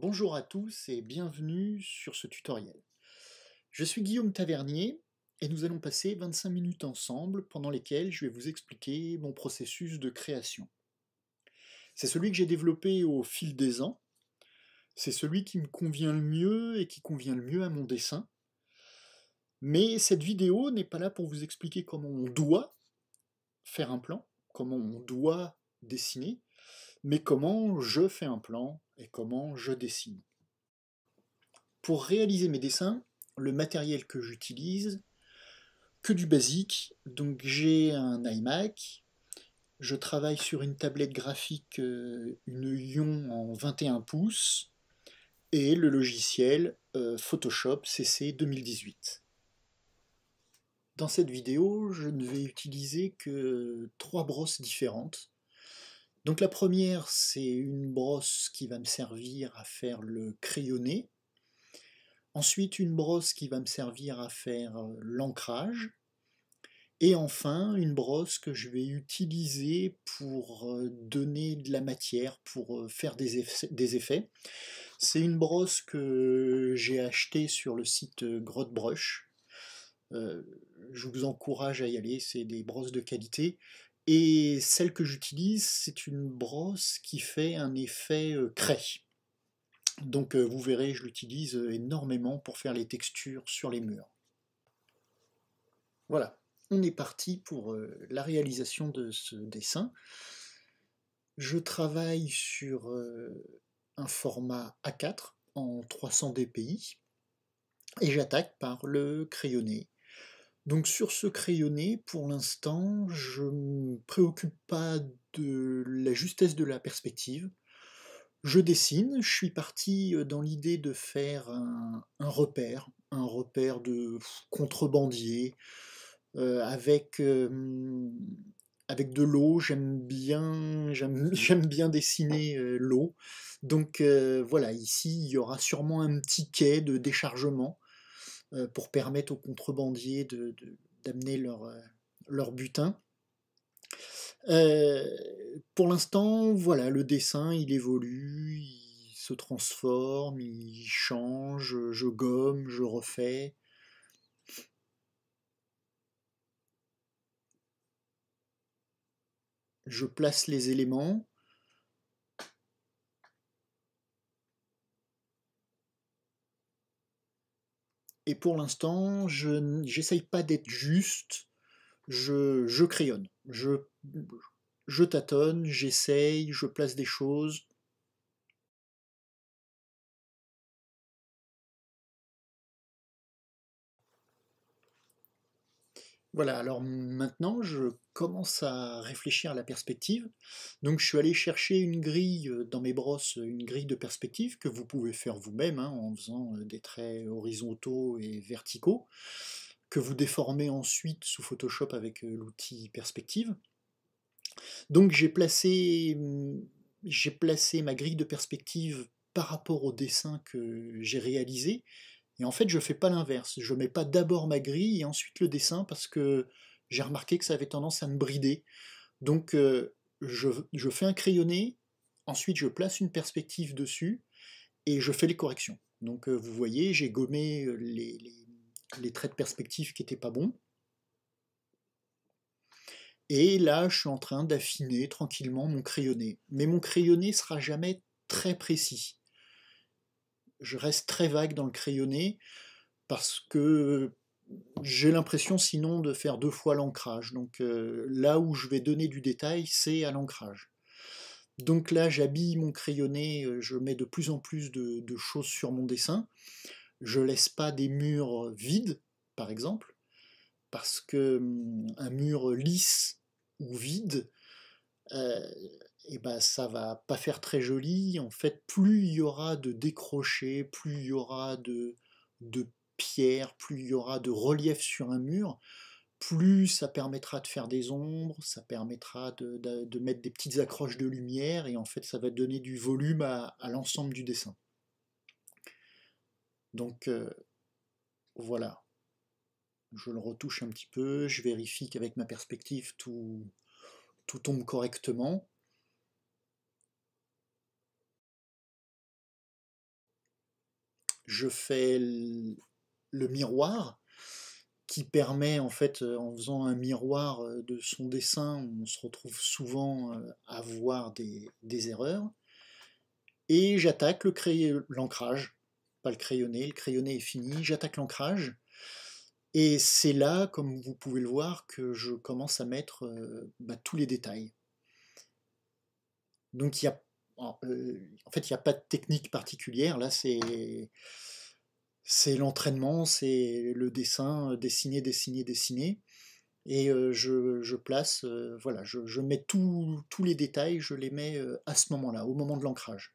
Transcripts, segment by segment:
Bonjour à tous et bienvenue sur ce tutoriel. Je suis Guillaume Tavernier et nous allons passer 25 minutes ensemble pendant lesquelles je vais vous expliquer mon processus de création. C'est celui que j'ai développé au fil des ans, c'est celui qui me convient le mieux et qui convient le mieux à mon dessin. Mais cette vidéo n'est pas là pour vous expliquer comment on doit faire un plan, comment on doit dessiner, mais comment je fais un plan et comment je dessine. Pour réaliser mes dessins, le matériel que j'utilise, que du basique, donc j'ai un iMac, je travaille sur une tablette graphique, euh, une Ion en 21 pouces, et le logiciel euh, Photoshop CC 2018. Dans cette vidéo, je ne vais utiliser que trois brosses différentes, donc la première, c'est une brosse qui va me servir à faire le crayonné. Ensuite, une brosse qui va me servir à faire euh, l'ancrage. Et enfin, une brosse que je vais utiliser pour euh, donner de la matière, pour euh, faire des effets. C'est une brosse que j'ai achetée sur le site Grotte je vous encourage à y aller, c'est des brosses de qualité. Et celle que j'utilise, c'est une brosse qui fait un effet euh, craie. Donc euh, vous verrez, je l'utilise euh, énormément pour faire les textures sur les murs. Voilà, on est parti pour la réalisation de ce dessin. Je travaille sur un format A4 en 300 dpi et j'attaque par le crayonné donc sur ce crayonné, pour l'instant, je ne me préoccupe pas de la justesse de la perspective. Je dessine, je suis parti euh, dans l'idée de faire un, repère, un repère de contrebandier, euh, avec, euh, avec de l'eau, j'aime bien, j'aime bien dessiner l'eau. Donc voilà, ici il y aura sûrement un petit quai de déchargement euh, pour permettre aux contrebandiers de, d'amener leur, euh, leur butin. Euh, pour l'instant, voilà, le dessin, il évolue, il se transforme, il change, je gomme, je refais. je place les éléments. Et pour l'instant, je j'essaye pas d'être juste, je, je crayonne, je, je tâtonne, j'essaye, je place des choses, Voilà, alors maintenant je commence à réfléchir à la perspective. Donc je suis allé chercher une grille euh, dans mes brosses, euh, une grille de perspective que vous pouvez faire vous-même hein, en faisant euh, des traits horizontaux et verticaux, que vous déformez ensuite sous Photoshop avec l'outil perspective. Donc j'ai placé ma grille de perspective par rapport au dessin que j'ai réalisé, et en fait, je fais pas l'inverse. Je mets pas d'abord ma grille et ensuite le dessin parce que j'ai remarqué que ça avait tendance à me brider. Donc, euh, je, fais un crayonné, ensuite je place une perspective dessus et je fais les corrections. Donc, euh, vous voyez, j'ai gommé euh, les, traits de perspective qui n'étaient pas bons. Et là, je suis en train d'affiner tranquillement mon crayonné. Mais mon crayonné sera jamais très précis je reste très vague dans le crayonné parce que j'ai l'impression sinon de faire deux fois l'ancrage. Donc euh, là où je vais donner du détail, c'est à l'ancrage. Donc là, j'habille mon crayonné, euh, je mets de plus en plus de, choses sur mon dessin. Je laisse pas des murs vides, par exemple, parce que hum, un mur lisse ou vide, euh, eh ben, ça va pas faire très joli. En fait, plus il y aura de décrochés, plus il y aura de, pierres, plus il y aura de reliefs sur un mur, plus ça permettra de faire des ombres, ça permettra de, mettre des petites accroches de lumière, et en fait, ça va donner du volume à, l'ensemble du dessin. Donc, euh, voilà. Je le retouche un petit peu, je vérifie qu'avec ma perspective, tout tombe correctement. je fais le miroir qui permet en fait euh, en faisant un miroir euh, de son dessin on se retrouve souvent euh, à voir des, erreurs et j'attaque le crayon l'ancrage pas le crayonné le crayonné est fini j'attaque l'ancrage et c'est là comme vous pouvez le voir que je commence à mettre bah, tous les détails donc il y a euh, en, fait, il n'y a pas de technique particulière. Là, c'est l'entraînement, c'est le dessin, euh, dessiner, dessiner, dessiner. Et euh, je, place, voilà, je, mets tous les détails, je les mets à ce moment-là, au moment de l'ancrage.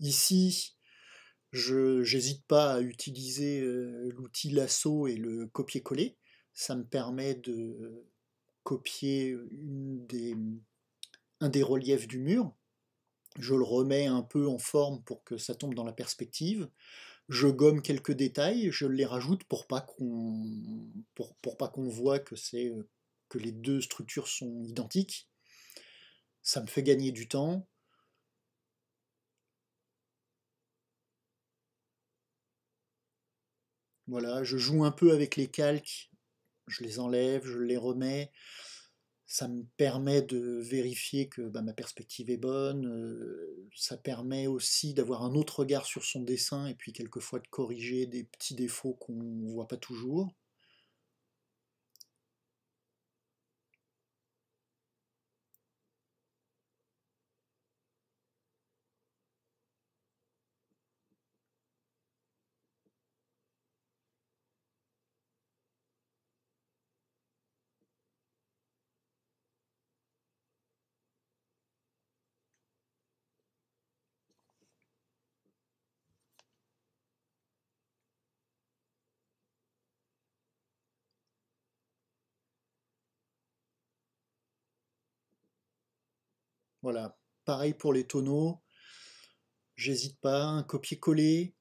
Ici, je n'hésite pas à utiliser l'outil lasso et le copier-coller ça me permet de copier un des reliefs du mur. Je le remets un peu en forme pour que ça tombe dans la perspective. Je gomme quelques détails, je les rajoute pour pas qu'on pas qu'on voit que c'est que les deux structures sont identiques. Ça me fait gagner du temps. Voilà, je joue un peu avec les calques je les enlève, je les remets. Ça me permet de vérifier que bah, ma perspective est bonne. Euh, ça permet aussi d'avoir un autre regard sur son dessin et puis quelquefois de corriger des petits défauts qu'on ne voit pas toujours. Voilà. Pareil pour les tonneaux. J'hésite pas. Un copier-coller.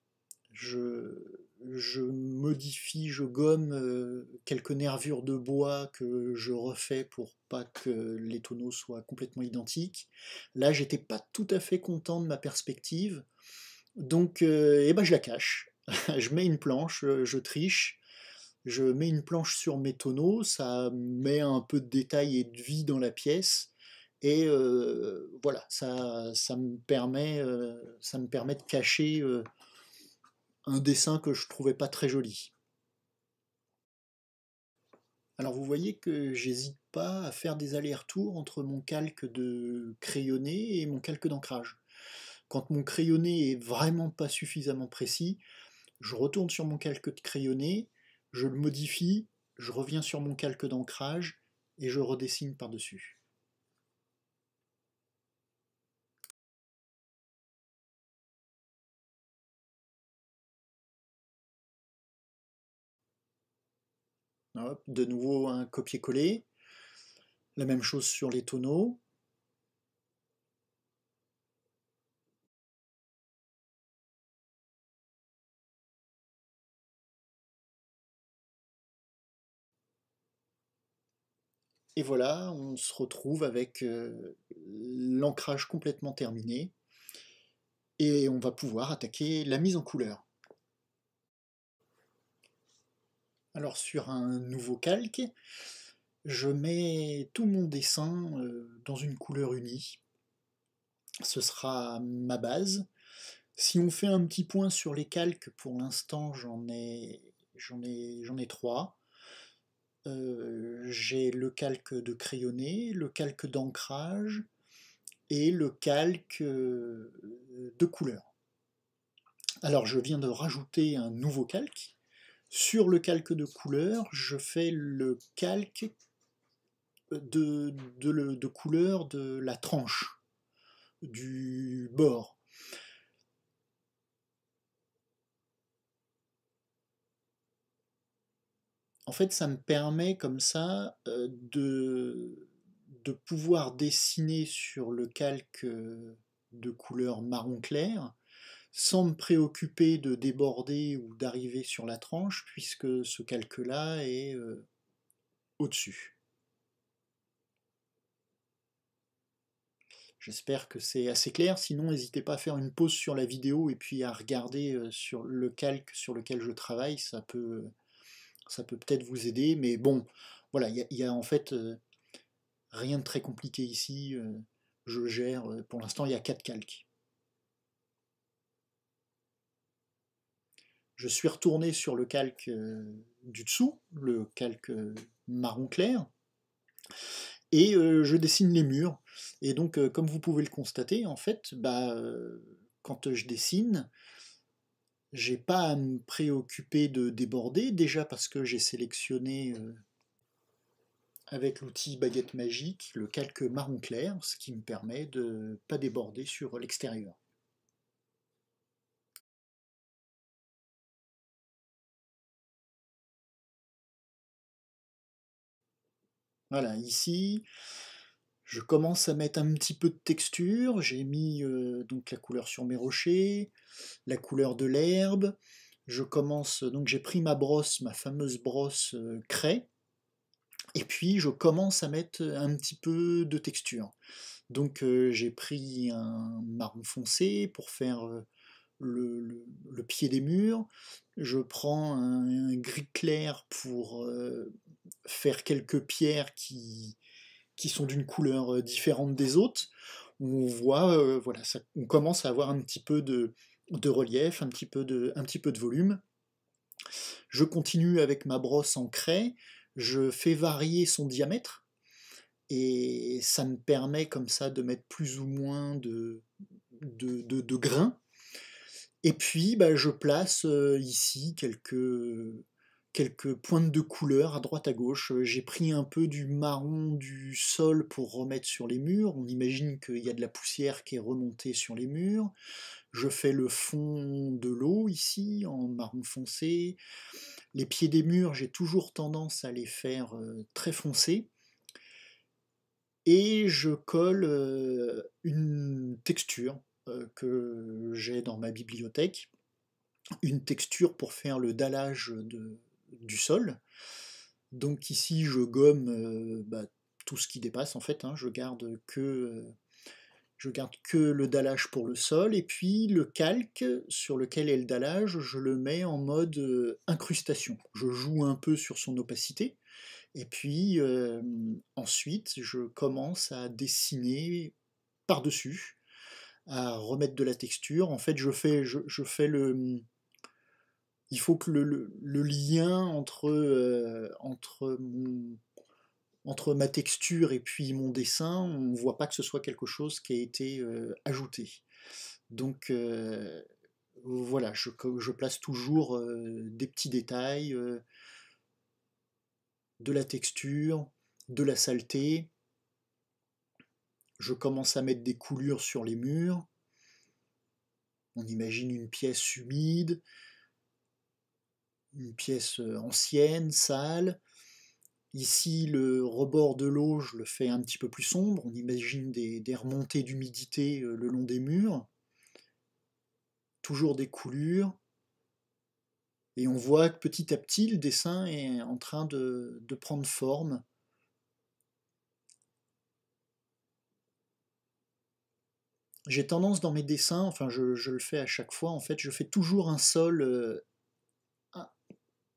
Je, je modifie, je gomme euh, quelques nervures de bois que je refais pour pas que les tonneaux soient complètement identiques. Là, j'étais pas tout à fait content de ma perspective, donc euh, eh ben, je la cache. je mets une planche, euh, je triche, je mets une planche sur mes tonneaux, ça met un peu de détail et de vie dans la pièce. Et voilà, ça, me permet, ça me permet de cacher un dessin que je trouvais pas très joli. Alors vous voyez que j'hésite pas à faire des allers-retours entre mon calque de crayonné et mon calque d'ancrage. Quand mon crayonné est vraiment pas suffisamment précis, je retourne sur mon calque de crayonné, je le modifie, je reviens sur mon calque d'ancrage et je redessine par-dessus. de nouveau un copier-coller. La même chose sur les tonneaux. Et voilà, on se retrouve avec euh, l'ancrage complètement terminé. Et on va pouvoir attaquer la mise en couleur. Alors sur un nouveau calque, je mets tout mon dessin euh, dans une couleur unie. Ce sera ma base. Si on fait un petit point sur les calques, pour l'instant j'en ai j'en ai j'en ai trois. Euh, j'ai le calque de crayonné, le calque d'ancrage et le calque euh, de couleur. Alors je viens de rajouter un nouveau calque sur le calque de couleur, je fais le calque euh, de, de, couleur de la tranche, du bord. en fait, ça me permet comme ça euh, de, de pouvoir dessiner sur le calque euh, de couleur marron clair sans me préoccuper de déborder ou d'arriver sur la tranche, puisque ce calque-là est euh, au-dessus. J'espère que c'est assez clair, sinon n'hésitez pas à faire une pause sur la vidéo et puis à regarder euh, sur le calque sur lequel je travaille, ça peut ça peut peut-être vous aider, mais bon, voilà, il y, a en fait euh, rien de très compliqué ici, je gère, pour l'instant il y a quatre calques. je suis retourné sur le calque euh, du dessous, le calque marron clair, et euh, je dessine les murs. Et donc, euh, comme vous pouvez le constater, en fait, bah, quand je dessine, j'ai pas à me préoccuper de déborder, déjà parce que j'ai sélectionné avec l'outil baguette magique le calque marron clair, ce qui me permet de pas déborder sur l'extérieur. Voilà, ici, je commence à mettre un petit peu de texture. J'ai mis euh, donc la couleur sur mes rochers, la couleur de l'herbe. Je commence, donc j'ai pris ma brosse, ma fameuse brosse euh, craie. Et puis je commence à mettre un petit peu de texture. Donc euh, j'ai pris un marron foncé pour faire le, pied des murs. Je prends un, gris clair pour faire quelques pierres qui, qui sont d'une couleur euh, différente des autres, on voit, euh, voilà, on commence à avoir un petit peu de, de relief, un petit peu de, un petit peu de volume. Je continue avec ma brosse en craie, je fais varier son diamètre, et ça me permet comme ça de mettre plus ou moins de, de, de, grains. Et puis bah, je place euh, ici quelques, quelques pointes de couleur à droite à gauche. Euh, j'ai pris un peu du marron du sol pour remettre sur les murs. On imagine qu'il y a de la poussière qui est remontée sur les murs. Je fais le fond de l'eau ici en marron foncé. Les pieds des murs, j'ai toujours tendance à les faire euh, très foncés. Et je colle euh, une texture que j'ai dans ma bibliothèque. Une texture pour faire le dallage de, du sol. Donc ici, je gomme euh, bah, tout ce qui dépasse, en fait. Hein. je, garde que, euh, je garde que le dallage pour le sol. Et puis, le calque sur lequel est le dallage, je le mets en mode euh, incrustation. Je joue un peu sur son opacité. Et puis, ensuite, je commence à dessiner par-dessus, à remettre de la texture. En fait, je fais, je fais le il faut que le, lien entre, euh, entre, mon, entre ma texture et puis mon dessin, on ne voit pas que ce soit quelque chose qui a été euh, ajouté. Donc euh, voilà, je, place toujours des petits détails, de la texture, de la saleté. Je commence à mettre des coulures sur les murs. On imagine une pièce humide une pièce ancienne, sale. Ici, le rebord de l'eau, je le fais un petit peu plus sombre. On imagine des, remontées d'humidité le long des murs. Toujours des coulures. Et on voit que petit à petit, le dessin est en train de, prendre forme. J'ai tendance dans mes dessins, enfin je, je, le fais à chaque fois, en fait, je fais toujours un sol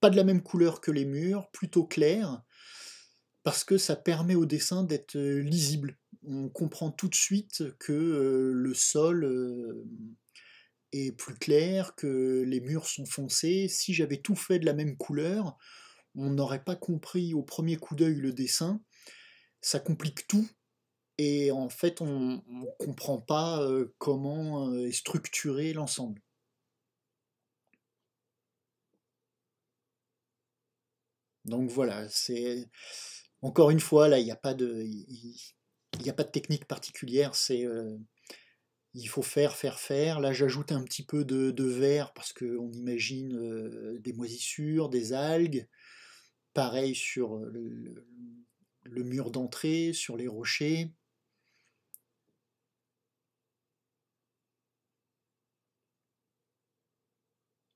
pas de la même couleur que les murs, plutôt clair, parce que ça permet au dessin d'être euh, lisible. On comprend tout de suite que euh, le sol euh, est plus clair, que les murs sont foncés. Si j'avais tout fait de la même couleur, on n'aurait pas compris au premier coup d'œil le dessin. Ça complique tout. Et en fait, on ne comprend pas comment est structuré l'ensemble. Donc voilà, c'est encore une fois là, il n'y a pas de, il n'y a pas de technique particulière. C'est euh, il faut faire, faire, faire. Là, j'ajoute un petit peu de, verre parce qu'on imagine euh, des moisissures, des algues. Pareil sur euh, le, le mur d'entrée, sur les rochers.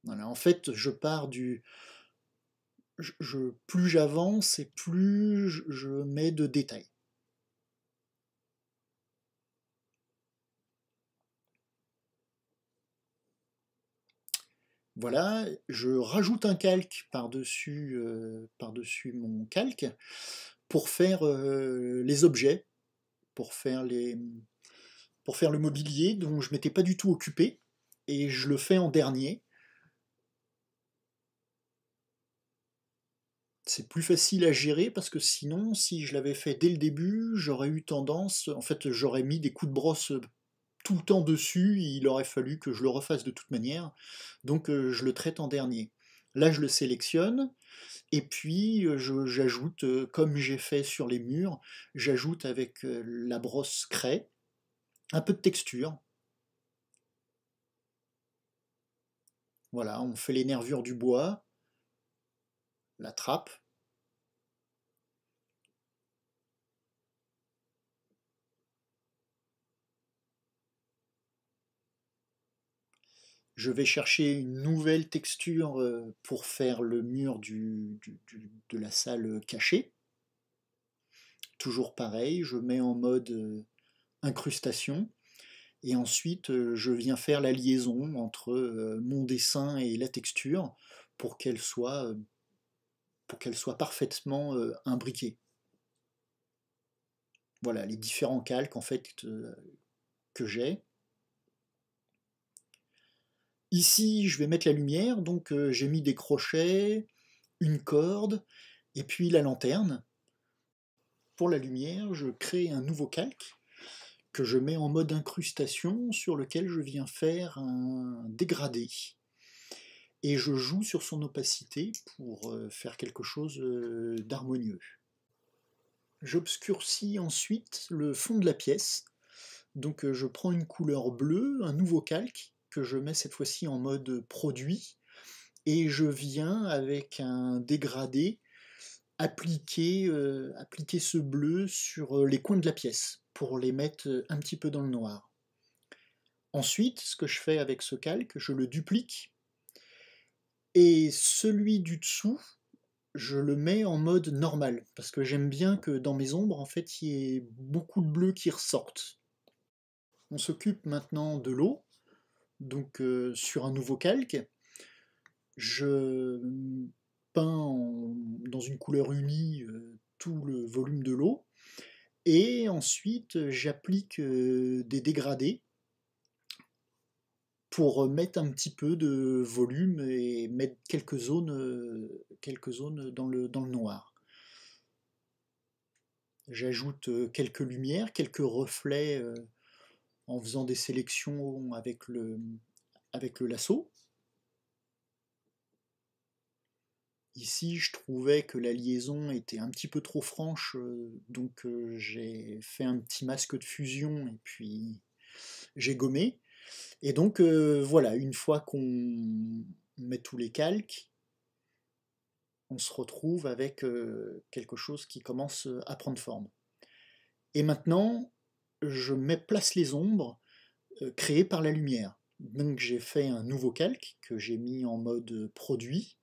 Voilà, en fait, je pars du, plus j'avance et plus je, mets de détails. Voilà, je rajoute un calque par-dessus euh, mon calque pour faire euh, les objets, pour faire, les, pour faire le mobilier dont je m'étais pas du tout occupé, et je le fais en dernier. c'est plus facile à gérer parce que sinon, si je l'avais fait dès le début, j'aurais eu tendance, en fait, j'aurais mis des coups de brosse euh, tout le temps dessus, il aurait fallu que je le refasse de toute manière, donc euh, je le traite en dernier. Là, je le sélectionne, et puis euh, j'ajoute, comme j'ai fait sur les murs, j'ajoute avec la brosse craie un peu de texture. Voilà, on fait les nervures du bois, la trappe. Je vais chercher une nouvelle texture euh, pour faire le mur du, de la salle cachée. Toujours pareil, je mets en mode euh, incrustation. Et ensuite, euh, je viens faire la liaison entre mon dessin et la texture pour qu'elle soit pour qu'elle soit parfaitement euh, imbriquée. Voilà les différents calques en fait euh, que j'ai. Ici, je vais mettre la lumière, donc euh, j'ai mis des crochets, une corde, et puis la lanterne. Pour la lumière, je crée un nouveau calque que je mets en mode incrustation sur lequel je viens faire un dégradé et je joue sur son opacité pour euh, faire quelque chose euh, d'harmonieux. J'obscurcis ensuite le fond de la pièce, donc euh, je prends une couleur bleue, un nouveau calque, que je mets cette fois-ci en mode produit, et je viens avec un dégradé appliquer, appliquer ce bleu sur les coins de la pièce pour les mettre un petit peu dans le noir. Ensuite, ce que je fais avec ce calque, je le duplique et celui du dessous, je le mets en mode normal, parce que j'aime bien que dans mes ombres, en fait, il y ait beaucoup de bleu qui ressortent. On s'occupe maintenant de l'eau, donc euh, sur un nouveau calque. Je peins dans une couleur unie euh, tout le volume de l'eau, et ensuite j'applique euh, des dégradés pour mettre un petit peu de volume et mettre quelques zones, euh, quelques zones dans, le, dans le noir. J'ajoute euh, quelques lumières, quelques reflets euh, en faisant des sélections avec le, avec le lasso. Ici, je trouvais que la liaison était un petit peu trop franche, donc j'ai fait un petit masque de fusion et puis j'ai gommé. Et donc, euh, voilà, une fois qu'on met tous les calques, on se retrouve avec euh, quelque chose qui commence euh, à prendre forme. Et maintenant, je mets place les ombres créées par la lumière. Donc j'ai fait un nouveau calque que j'ai mis en mode produit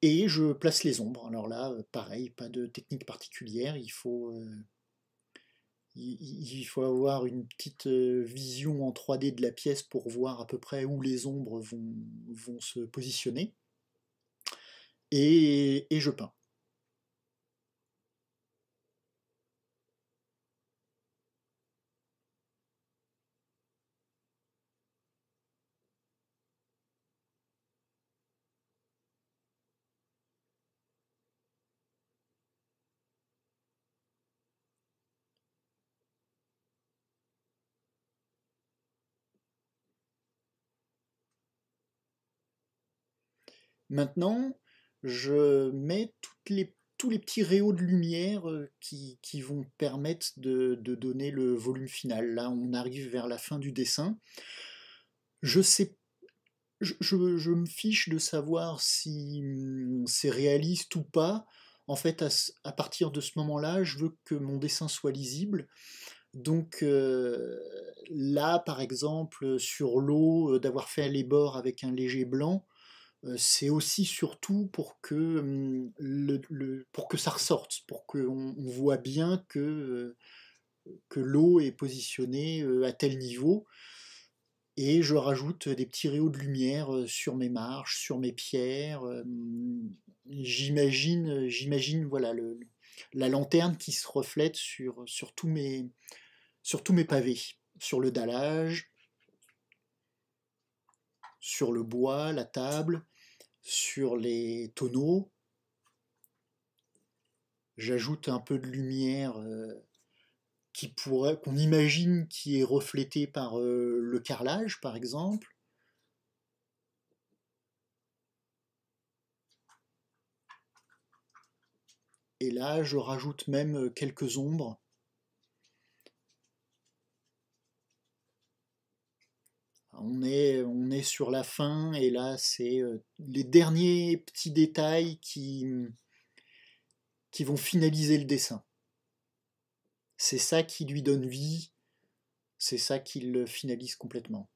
et je place les ombres. Alors là, pareil, pas de technique particulière, il faut il faut avoir une petite euh, vision en 3D de la pièce pour voir à peu près où les ombres vont, vont se positionner. Et, et, je peins. Maintenant, je mets tous les petits réaux de lumière euh, qui, vont permettre de, donner le volume final. Là, on arrive vers la fin du dessin. Je sais je, me fiche de savoir si hum, c'est réaliste ou pas. En fait, à, partir de ce moment-là, je veux que mon dessin soit lisible. Donc euh, là, par exemple, sur l'eau, euh, d'avoir fait les bords avec un léger blanc, c'est aussi surtout pour que, mmh, ça ressorte, pour qu'on on voit bien que, l'eau est positionnée à tel niveau. Et je rajoute des petits rayons de lumière sur mes marches, sur mes pierres. J'imagine, voilà, la lanterne qui se reflète sur, sur tous mes pavés, sur le dallage, sur le bois, la table, sur les tonneaux. J'ajoute un peu de lumière euh, qui pourrait, qu'on imagine qui est reflétée par euh, le carrelage, par exemple. Et là, je rajoute même euh, quelques ombres on est, on est sur la fin, et là, c'est euh, les derniers petits détails qui, qui vont finaliser le dessin. C'est ça qui lui donne vie, c'est ça qui le finalise complètement.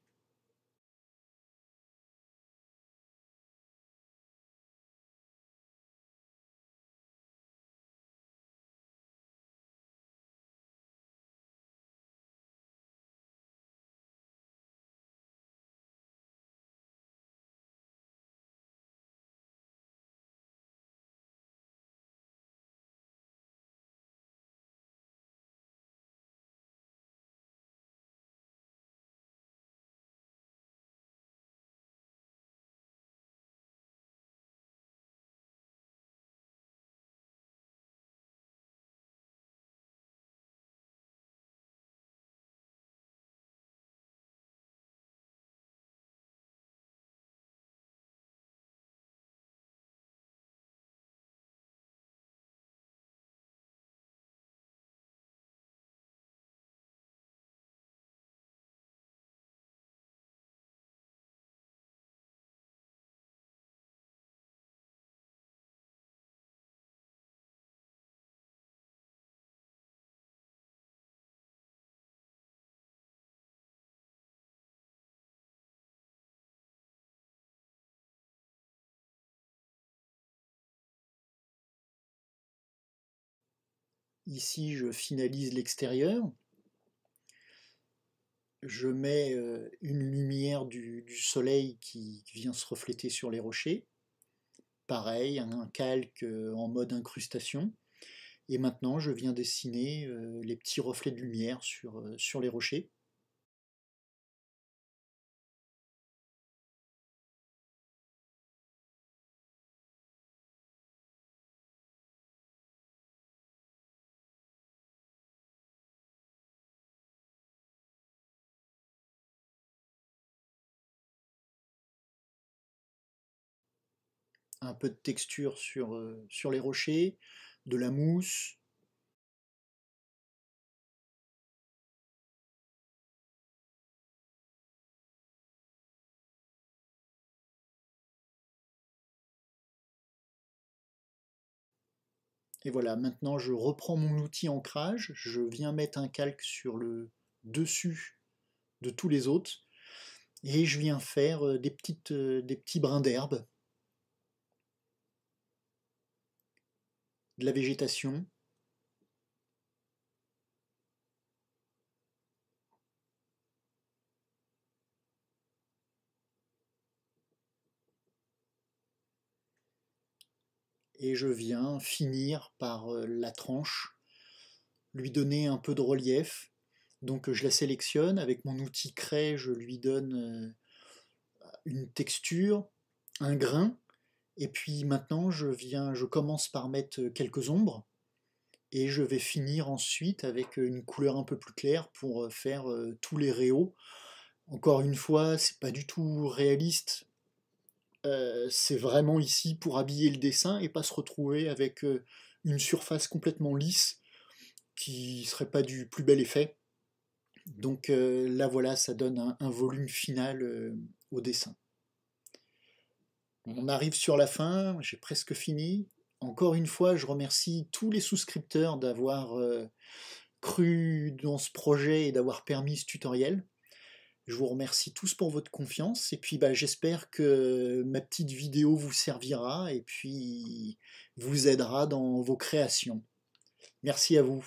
Ici, je finalise l'extérieur. Je mets euh, une lumière du, soleil qui vient se refléter sur les rochers. Pareil, un calque euh, en mode incrustation. Et maintenant, je viens dessiner euh, les petits reflets de lumière sur, sur les rochers. un peu de texture sur, euh, sur les rochers, de la mousse. Et voilà, maintenant je reprends mon outil ancrage, je viens mettre un calque sur le dessus de tous les autres, et je viens faire euh, des, petites, euh, des petits brins d'herbe de la végétation, et je viens finir par euh, la tranche, lui donner un peu de relief. Donc euh, je la sélectionne, avec mon outil craie, je lui donne euh, une texture, un grain, et puis maintenant, je viens, je commence par mettre euh, quelques ombres et je vais finir ensuite avec euh, une couleur un peu plus claire pour euh, faire tous les réaux. Encore une fois, c'est pas du tout réaliste. c'est vraiment ici pour habiller le dessin et pas se retrouver avec une surface complètement lisse qui serait pas du plus bel effet. Donc là voilà, ça donne un, volume final au dessin. Mmh. On arrive sur la fin, j'ai presque fini. Encore une fois, je remercie tous les souscripteurs d'avoir euh, cru dans ce projet et d'avoir permis ce tutoriel. Je vous remercie tous pour votre confiance et puis bah, j'espère que ma petite vidéo vous servira et puis vous aidera dans vos créations. Merci à vous.